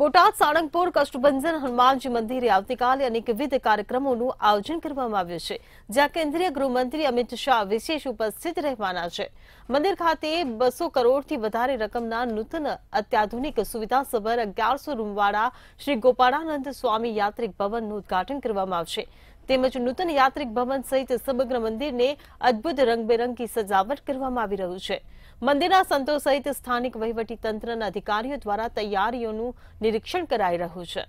બોટાદ સાળંગપુર કષ્ટભંજન હનુમાનજી મંદિરે આવતીકાલે વિવિધ કાર્યક્રમોનું આયોજન કરવામાં આવ્યું છે જ્યાં કેન્દ્રીય ગૃહમંત્રી અમિત શાહ વિશેષ ઉપસ્થિત રહેવાના છે મંદિર ખાતે બસો કરોડથી વધારે રકમના નૂતન અત્યાધુનિક સુવિધાસભર અગિયારસો રૂમવાળા શ્રી ગોપાળાનંદ સ્વામી યાત્રિક ભવનનું ઉદઘાટન કરવામાં આવશે તેમજ નૂતન યાત્રિક ભવન સહિત સમગ્ર મંદિરને અદભુત રંગબેરંગી સજાવટ કરવામાં આવી રહ્યું છે મંદિરના સંતો સહિત સ્થાનિક વહીવટી તંત્રના અધિકારીઓ દ્વારા તૈયારીઓનું નિરીક્ષણ કરાઈ રહ્યું છે